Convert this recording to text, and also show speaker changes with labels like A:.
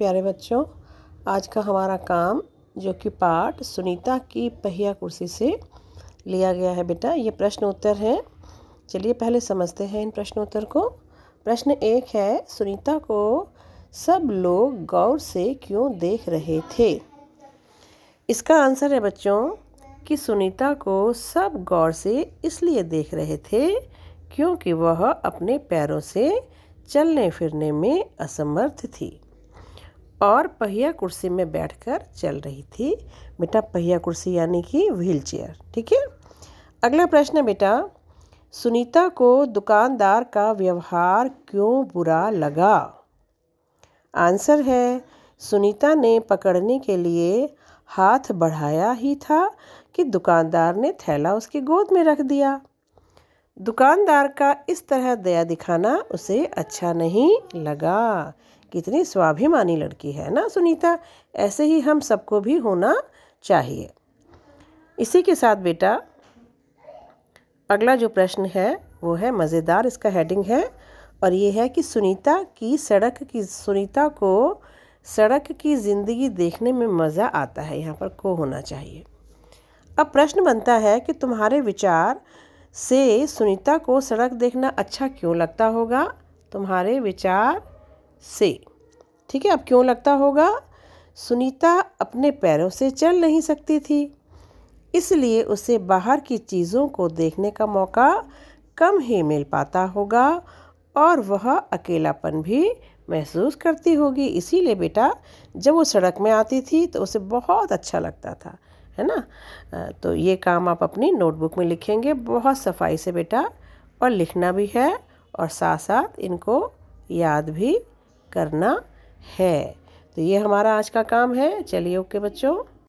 A: प्यारे बच्चों आज का हमारा काम जो कि पाठ सुनीता की पहिया कुर्सी से लिया गया है बेटा ये प्रश्न उत्तर है चलिए पहले समझते हैं इन प्रश्नोत्तर को प्रश्न एक है सुनीता को सब लोग गौर से क्यों देख रहे थे इसका आंसर है बच्चों कि सुनीता को सब गौर से इसलिए देख रहे थे क्योंकि वह अपने पैरों से चलने फिरने में असमर्थ थी और पहिया कुर्सी में बैठकर चल रही थी बेटा पहिया कुर्सी यानी कि व्हील चेयर ठीक है अगला प्रश्न है बेटा सुनीता को दुकानदार का व्यवहार क्यों बुरा लगा आंसर है सुनीता ने पकड़ने के लिए हाथ बढ़ाया ही था कि दुकानदार ने थैला उसकी गोद में रख दिया दुकानदार का इस तरह दया दिखाना उसे अच्छा नहीं लगा कितनी स्वाभिमानी लड़की है ना सुनीता ऐसे ही हम सबको भी होना चाहिए इसी के साथ बेटा अगला जो प्रश्न है वो है मज़ेदार इसका हेडिंग है और ये है कि सुनीता की सड़क की सुनीता को सड़क की ज़िंदगी देखने में मज़ा आता है यहाँ पर को होना चाहिए अब प्रश्न बनता है कि तुम्हारे विचार से सुनीता को सड़क देखना अच्छा क्यों लगता होगा तुम्हारे विचार से ठीक है अब क्यों लगता होगा सुनीता अपने पैरों से चल नहीं सकती थी इसलिए उसे बाहर की चीज़ों को देखने का मौका कम ही मिल पाता होगा और वह अकेलापन भी महसूस करती होगी इसीलिए बेटा जब वो सड़क में आती थी तो उसे बहुत अच्छा लगता था है ना तो ये काम आप अपनी नोटबुक में लिखेंगे बहुत सफाई से बेटा और लिखना भी है और साथ साथ इनको याद भी करना है तो ये हमारा आज का काम है चलिए ओके बच्चों